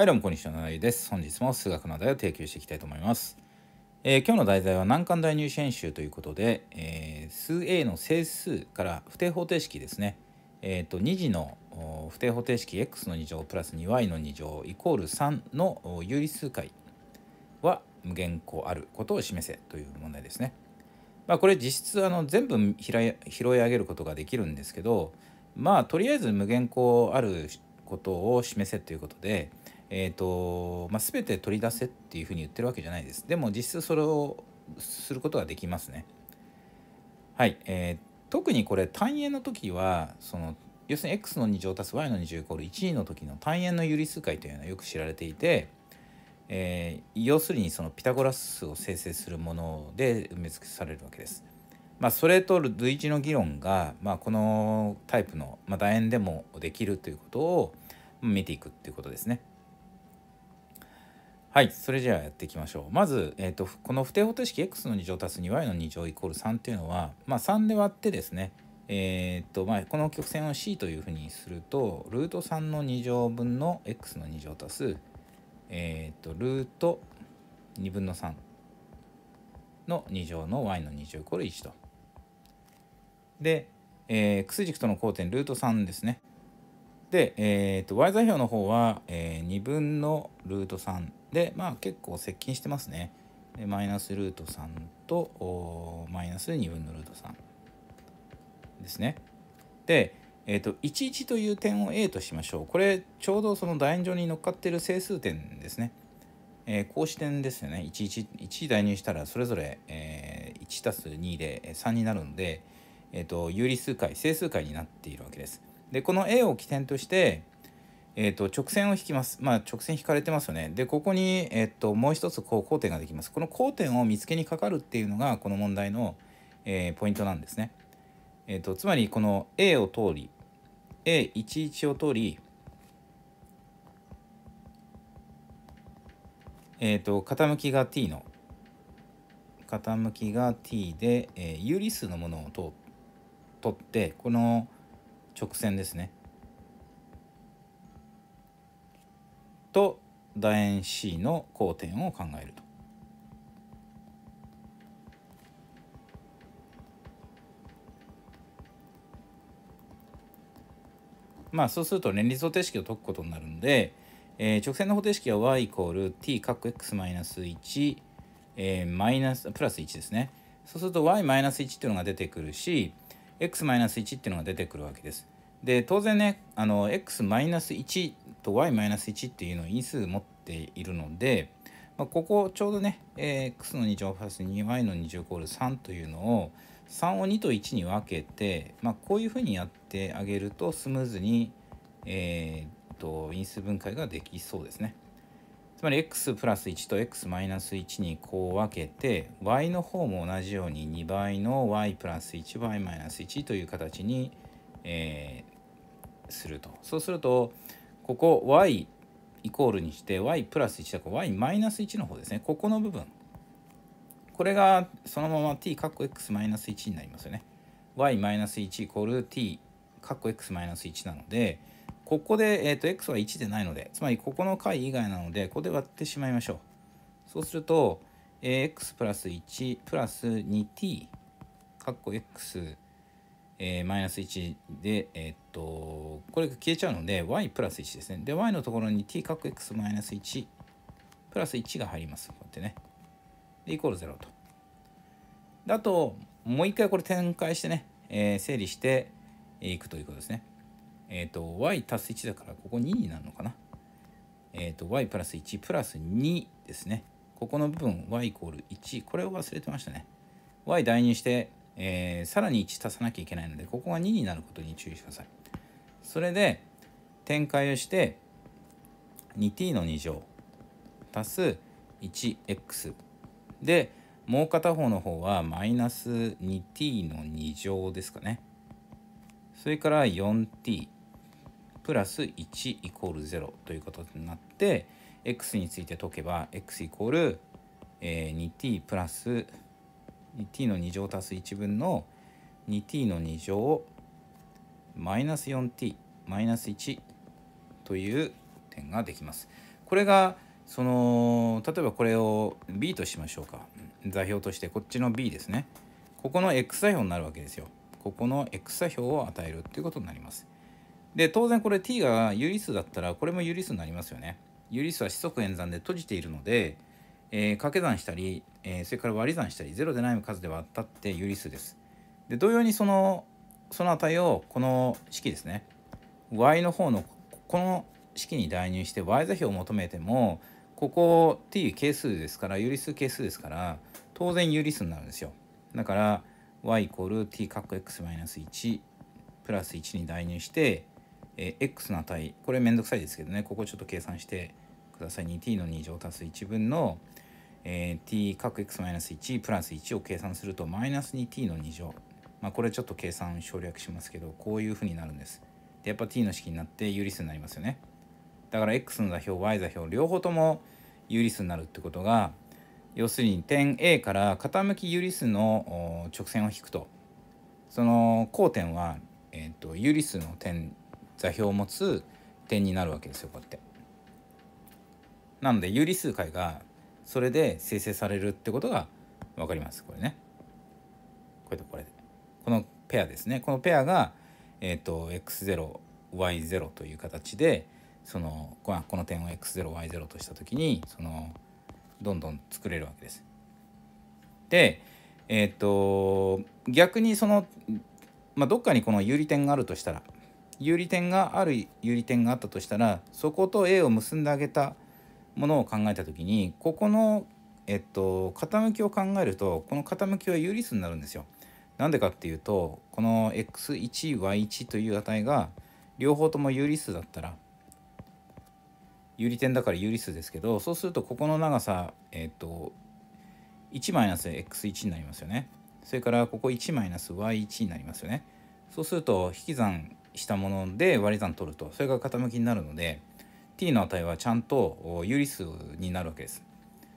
はい、どうもこんにちは、ななです。本日も数学の題を提供していきたいと思います。えー、今日の題材は難関代入試演習ということで、えー、数 A の整数から不定方程式ですね。えっ、ー、と、2次の不定方程式 x の2乗プラス 2y の2乗イコール3の有理数解は無限項あることを示せという問題ですね。まあ、これ実質あの全部拾い上げることができるんですけど、まあ、とりあえず無限項あることを示せということで、えーとまあ、全て取り出せっていうふうに言ってるわけじゃないです。でも実質それをすることができますね。はい、えー、特にこれ単円の時はその要するに x の2乗足す y の20イコール1の時の単円の有理数解というのはよく知られていて、えー、要するにそのピタゴラス数を生成するもので埋め尽くされるわけです。まあ、それと類似の議論が、まあ、このタイプの、まあ、楕円でもできるということを見ていくっていうことですね。はい、それじゃあやっていきましょう。まず、えーと、この不定方程式 x の2乗足す 2y の2乗イコール3っていうのは、まあ、3で割ってですね、えーとまあ、この曲線を c というふうにすると、ルート3の2乗分の x の2乗足す、えーと、とルート2分の3の2乗の y の2乗イコール1と。で、えー、x 軸との交点ルート3ですね。で、えーと、y 座標の方は、えー、2分のルート3で、まあ、結構接近してますね。でマイナスルート3とマイナス2分のルート3ですね。で、えーと、11という点を A としましょう。これちょうどその楕円状に乗っかってる整数点ですね。えー、格子点ですよね。11, 代入したらそれぞれ、えー、1 2で3になるので、えーと、有理数回整数回になっているわけです。でこの A を起点として、えー、と直線を引きますまあ直線引かれてますよねでここに、えー、ともう一つこう交点ができますこの交点を見つけにかかるっていうのがこの問題の、えー、ポイントなんですね、えーと、つまりこの A を通り A11 を通りえーと、と傾きが t の傾きが t で、えー、有理数のものをと取ってこの直線ですね。と楕円 C の交点を考えると。まあそうすると連立方程式を解くことになるんで、えー、直線の方程式は y イコール t かっこ x マイナス1、えー、マイナスプラス1ですね。そうすると y マイナス1っていうのが出てくるし、x-1 っていうのが出てくるわけです。で当然ねあの x-1 と y-1 っていうのを因数持っているので、まあ、ここちょうどね、え x の2乗プラス 2y の2乗イコール3というのを3を2と1に分けて、まあ、こういうふうにやってあげるとスムーズに、えー、と因数分解ができそうですね。つまり x プラス1と x マイナス1にこう分けて y の方も同じように2倍の y プラス 1y マイナス1という形に、えー、するとそうするとここ y イコールにして y プラス1だと y マイナス1の方ですねここの部分これがそのまま t カッコ x マイナス1になりますよね y マイナス1イコール t カッコ x マイナス1なのでここで、えーと、x は1でないので、つまりここの解以外なので、ここで割ってしまいましょう。そうすると、え x プラス1プラス 2t、かっこ x、えマイナス1で、えー、っと、これが消えちゃうので、y プラス1ですね。で、y のところに t かっこ x マイナス1プラス1が入ります。こうやってね。で、イコール0と。だと、もう一回これ展開してね、えー、整理していくということですね。えっ、ー、と、y 足す1だから、ここ2になるのかな。えっ、ー、と、y プラス1プラス2ですね。ここの部分、y イコール1。これを忘れてましたね。y 代入して、えー、さらに1足さなきゃいけないので、ここが2になることに注意してください。それで、展開をして、2t の2乗足す 1x で、もう片方の方はマイナス 2t の2乗ですかね。それから 4t プラス1イコール0ということになって x について解けば x イコール、えー、2t プラス 2t の2乗足す1分の 2t の2乗マイナス 4t マイナス1という点ができます。これがその例えばこれを b としましょうか座標としてこっちの b ですねここの x 座標になるわけですよここの x 座標を与えるっていうことになります。で当然これ t が有理数だったらこれも有理数になりますよね。有理数は四則演算で閉じているので、えー、掛け算したり、えー、それから割り算したり0でない数で割ったって有理数です。で同様にそのその値をこの式ですね y の方のこの式に代入して y 座標を求めてもここ t 係数ですから有理数係数ですから当然有理数になるんですよ。だから y=t カ x-1 プラス1に代入してえー、x の値これめんどくさいですけどねここちょっと計算してください 2t の2乗足す1分の、えー、t 各 x-1 プラス1を計算するとマイナス 2t の2乗、まあ、これちょっと計算省略しますけどこういうふうになるんですでやっぱ t の式になって有理数になりますよねだから x の座標 y 座標両方とも有理数になるってことが要するに点 A から傾き有理数の直線を引くとその交点は、えーと有理数の点座標を持つ点になるわけですよこうやって。なので有理数解がそれで生成されるってことが分かりますこれね。これとこれで。このペアですね。このペアが、えーと、x0y0 という形でそのこの点を x0y0 とした時にそのどんどん作れるわけです。で、えーと、と逆にその、まあ、どっかにこの有利点があるとしたら有利点がある有利点があったとしたらそこと A を結んであげたものを考えた時にここの、えっと、傾きを考えるとこの傾きは有理数になるんですよ。なんでかっていうとこの x1y1 という値が両方とも有理数だったら有利点だから有理数ですけどそうするとここの長さえっと 1-x1 になりますよね。それからここ 1-y1 になりますよね。そうすると引き算したもので割り算取るとそれが傾きになるので t の値はちゃんと有理数になるわけです。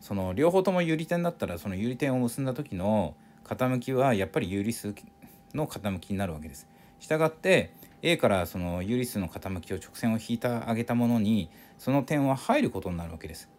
その両方とも有理点だったらその有理点を結んだ時の傾きはやっぱり有理数の傾きになるわけです。したがって A からその有理数の傾きを直線を引いたあげたものにその点は入ることになるわけです。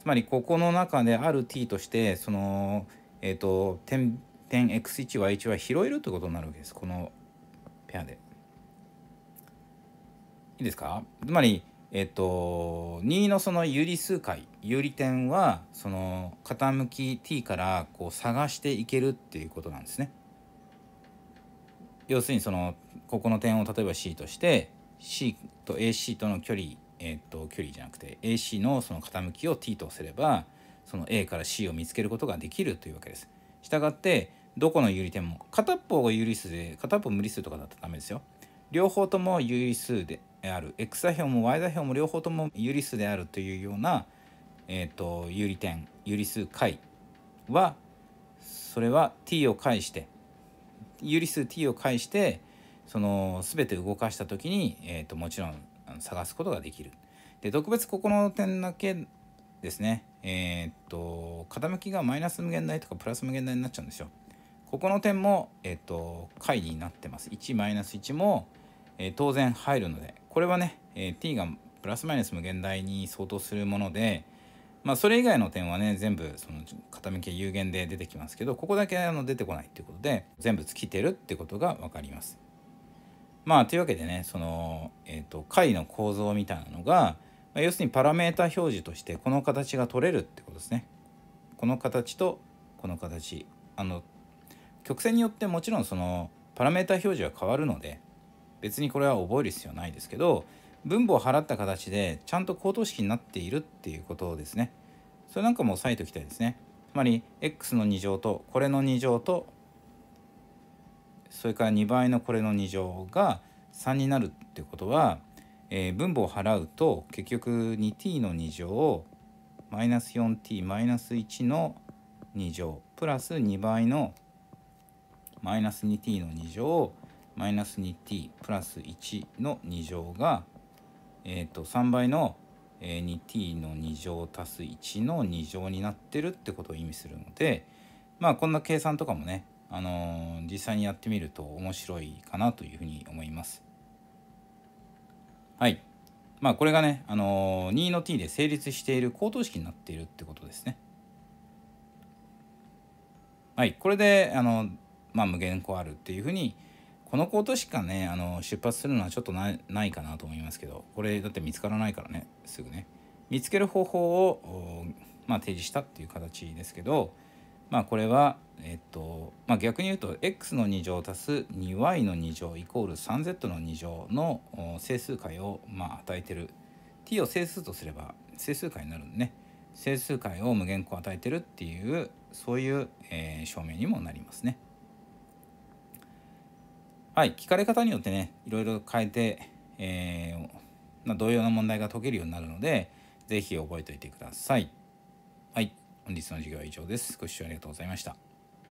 つまりここの中である t としてそのえっ、ー、と点点 x1y1 は拾えるということになるわけです。このペアで。いいですかつまり、えっと、2のその有理数解有理点はその傾き t からこう探していけるっていうことなんですね。要するにそのここの点を例えば C として C と AC との距離えっと距離じゃなくて AC のその傾きを t とすればその A から C を見つけることができるというわけです。したがってどこの有理点も片方が有理数で片方無理数とかだったらダメですよ。両方とも有理数である X 座標も Y 座標も両方とも有理数であるというような、えーと、有理点有理数解はそれは t を介して有理数 t を介してその全て動かした時に、えーと、もちろん探すことができる。で特別ここの点だけですねえー、っと傾きがマイナス無限大とかプラス無限大になっちゃうんですよ。ここの点も、えー、っと解になってます。1マイナス1も、えー、当然入るのでこれはね、えー、t がプラスマイナス無限大に相当するもので、まあ、それ以外の点はね全部その傾き有限で出てきますけどここだけあの出てこないっていうことで全部尽きてるってことが分かります。まあというわけでねその、えーと、と解の構造みたいなのが、まあ、要するにパラメータ表示としてこの形が取れるってことですね。この形とこの形あの曲線によってもちろんそのパラメータ表示は変わるので別にこれは覚える必要ないですけど分母を払った形でちゃんと口頭式になっているっていうことですねそれなんかも押さえておきたいですねつまり x の2乗とこれの2乗とそれから2倍のこれの2乗が3になるってことは、えー、分母を払うと結局 2t の2乗をマイナス 4t マイナス1の2乗プラス2倍のマイナス 2t の2乗マイナス 2t プラス1の2乗が、えー、と3倍の、え 2t の2乗足す1の2乗になってるってことを意味するのでまあこんな計算とかもね、あのー、実際にやってみると面白いかなというふうに思います。はい。まあこれがね、あのー、2の t で成立している高等式になっているってことですね。はい。これで、あのー、まあ無限個あるっていうふうにこのートしかねあの出発するのはちょっとないかなと思いますけどこれだって見つからないからねすぐね見つける方法を、まあ、提示したっていう形ですけどまあこれはえっとまあ逆に言うと x の2乗足す 2y の2乗イコール 3z の2乗の整数解をまあ与えてる t を整数とすれば整数解になるんでね整数解を無限個与えてるっていうそういう、えー、証明にもなりますね。はい、聞かれ方によってね、いろいろ変えて、えー、同様の問題が解けるようになるので、是非覚えておいてください。はい、本日の授業は以上です。ご視聴ありがとうございました。